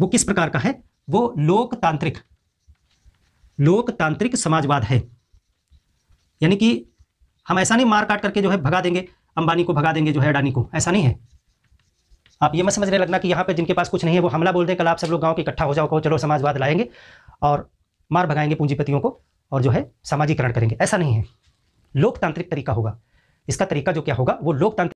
वो किस प्रकार का है वो लोकतांत्रिक लोकतांत्रिक समाजवाद है यानी कि हम ऐसा नहीं मार काट करके जो है भगा देंगे अंबानी को भगा देंगे जो है अडानी को ऐसा नहीं है आप ये मत समझने लगना कि यहाँ पे जिनके पास कुछ नहीं है वो हमला बोल दें कल आप सब लोग गांव के इकट्ठा हो जाओ कहो चलो समाजवाद लाएंगे और मार भगाएंगे पूंजीपतियों को और जो है सामाजिकरण करेंगे ऐसा नहीं है लोकतांत्रिक तरीका होगा इसका तरीका जो क्या होगा वो लोकतांत्रिक